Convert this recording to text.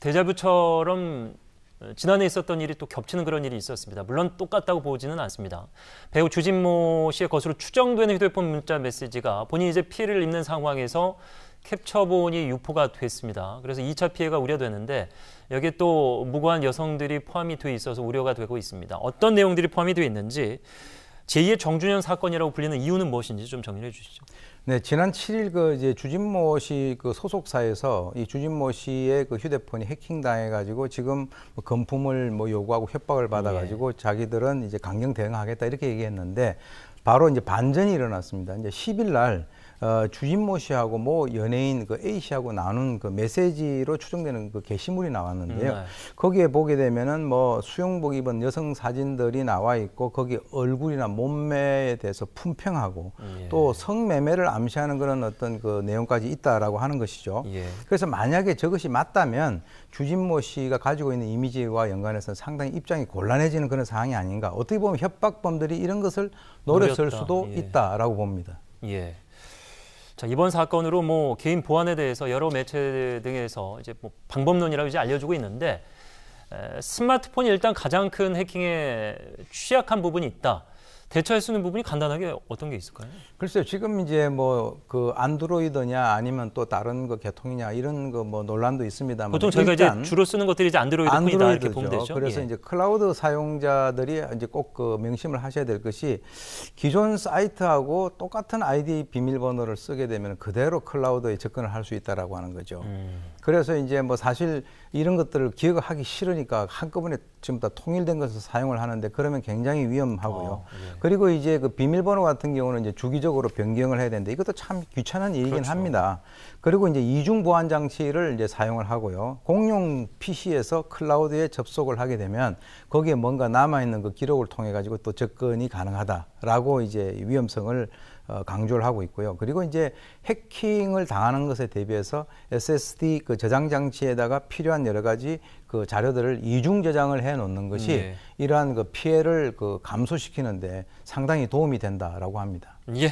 대자뷰처럼 어, 지난해 있었던 일이 또 겹치는 그런 일이 있었습니다. 물론 똑같다고 보지는 않습니다. 배우 주진모 씨의 것으로 추정되는 휴대폰 문자 메시지가 본인이 이제 피해를 입는 상황에서 캡처본이 유포가 됐습니다. 그래서 2차 피해가 우려되는데 여기에 또 무고한 여성들이 포함이 돼 있어서 우려가 되고 있습니다. 어떤 내용들이 포함이 돼 있는지 제2의 정준현 사건이라고 불리는 이유는 무엇인지 좀 정리해 주시죠. 네, 지난 7일 그 이제 주진모 씨 그 소속사에서 이 주진모 씨의 그 휴대폰이 해킹 당해가지고 지금 뭐 금품을 뭐 요구하고 협박을 예. 받아가지고 예. 자기들은 이제 강경 대응하겠다 이렇게 얘기했는데 바로 이제 반전이 일어났습니다. 이제 10일 날 어, 주진모 씨하고 뭐 연예인 그 A 씨하고 나눈 그 메시지로 추정되는 그 게시물이 나왔는데요. 음, 네. 거기에 보게 되면은 뭐 수영복 입은 여성 사진들이 나와 있고 거기 얼굴이나 몸매에 대해서 품평하고 음, 예. 또 성매매를 암시하는 그런 어떤 그 내용까지 있다라고 하는 것이죠. 예. 그래서 만약에 저것이 맞다면 주진모 씨가 가지고 있는 이미지와 연관해서 상당히 입장이 곤란해지는 그런 상황이 아닌가. 어떻게 보면 협박범들이 이런 것을 노렸을 수도 예. 있다라고 봅니다. 예. 자, 이번 사건으로 뭐 개인 보안에 대해서 여러 매체 등에서 이제 뭐 방법론이라고 이제 알려주고 있는데 에, 스마트폰이 일단 가장 큰 해킹에 취약한 부분이 있다. 대처할 수 있는 부분이 간단하게 어떤 게 있을까요? 글쎄요. 지금 이제 뭐 그 안드로이드냐 아니면 또 다른 그 계통이냐 이런 그뭐 논란도 있습니다만 보통 저희가 이제 주로 쓰는 것들이 이제 안드로이드 안드로이드다 이렇게 보면 되죠. 예. 그래서 예. 이제 클라우드 사용자들이 이제 꼭 그 명심을 하셔야 될 것이 기존 사이트하고 똑같은 아이디 비밀번호를 쓰게 되면 그대로 클라우드에 접근을 할 수 있다라고 하는 거죠. 음. 그래서 이제 뭐 사실 이런 것들을 기억하기 싫으니까 한꺼번에 지금 다 통일된 것을 사용을 하는데 그러면 굉장히 위험하고요. 어, 예. 그리고 이제 그 비밀번호 같은 경우는 이제 주기적으로 변경을 해야 되는데 이것도 참 귀찮은 일이긴 그렇죠. 합니다. 그리고 이제 이중 보안 장치를 이제 사용을 하고요. 공용 PC에서 클라우드에 접속을 하게 되면 거기에 뭔가 남아 있는 그 기록을 통해 가지고 또 접근이 가능하다라고 이제 위험성을 어, 강조를 하고 있고요. 그리고 이제 해킹을 당하는 것에 대비해서 SSD 그 저장 장치에다가 필요한 여러 가지 그 자료들을 이중 저장을 해 놓는 것이 네. 이러한 그 피해를 그 감소시키는데 상당히 도움이 된다라고 합니다. 예.